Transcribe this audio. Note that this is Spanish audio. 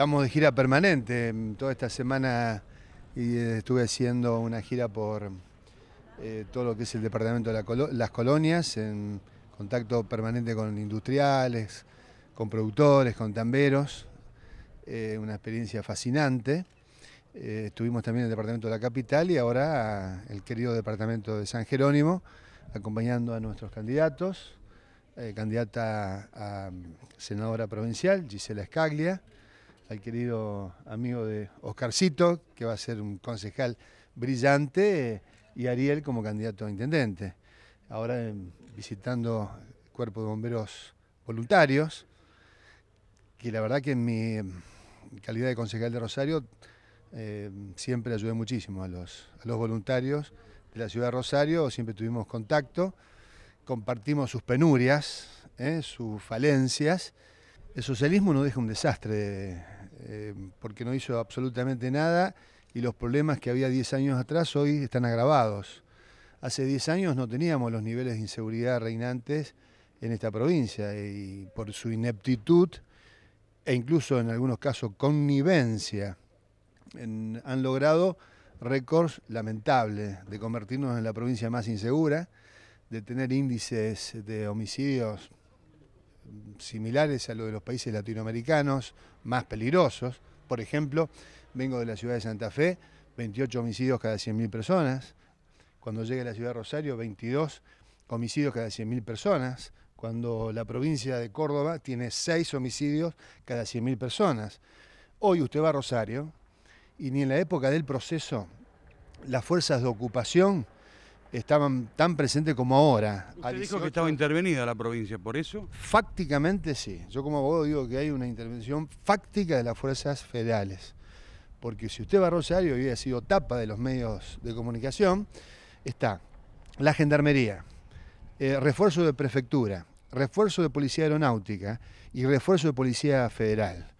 Estamos de gira permanente. Em, toda esta semana eh, estuve haciendo una gira por eh, todo lo que es el departamento de las colonias, en contacto permanente con industriales, con productores, con tamberos. Eh, una experiencia fascinante. estuvimos también en el departamento de la capital y ahora el querido departamento de San Jerónimo, acompañando a nuestros candidatos, candidata a mm, senadora provincial, Gisela Escaglia, al querido amigo de Oscarcito, que va a ser un concejal brillante, y Ariel como candidato a intendente. Ahora em, visitando el cuerpo de bomberos voluntarios, que la verdad que en mi em, calidad de concejal de Rosario em, siempre ayudé muchísimo a los, voluntarios de la ciudad de Rosario, siempre tuvimos contacto, compartimos sus penurias, eh, sus falencias. El socialismo nos deja un desastre eh, porque no hizo absolutamente nada y los problemas que había 10 años atrás hoy están agravados. Hace 10 años no teníamos los niveles de inseguridad reinantes en esta provincia y por su ineptitud e incluso en algunos casos connivencia han logrado récords lamentables de convertirnos en la provincia más insegura, de tener índices de homicidios similares a lo de los países latinoamericanos más peligrosos. Por ejemplo, vengo de la ciudad de Santa Fe, 28 homicidios cada 100.000 personas. Cuando llegue a la ciudad de Rosario, 22 homicidios cada 100.000 personas. Cuando la provincia de Córdoba tiene 6 homicidios cada 100.000 personas. Hoy usted va a Rosario y ni en la época del proceso las fuerzas de ocupación estaban tan presentes como ahora. ¿Usted dijo que estaba intervenida la provincia, por eso? Fácticamente sí. Yo como abogado digo que hay una intervención fáctica de las fuerzas federales. Porque si usted va a Rosario y sido tapa de los medios de comunicación, está la gendarmería, eh, refuerzo de prefectura, refuerzo de policía aeronáutica y refuerzo de policía federal.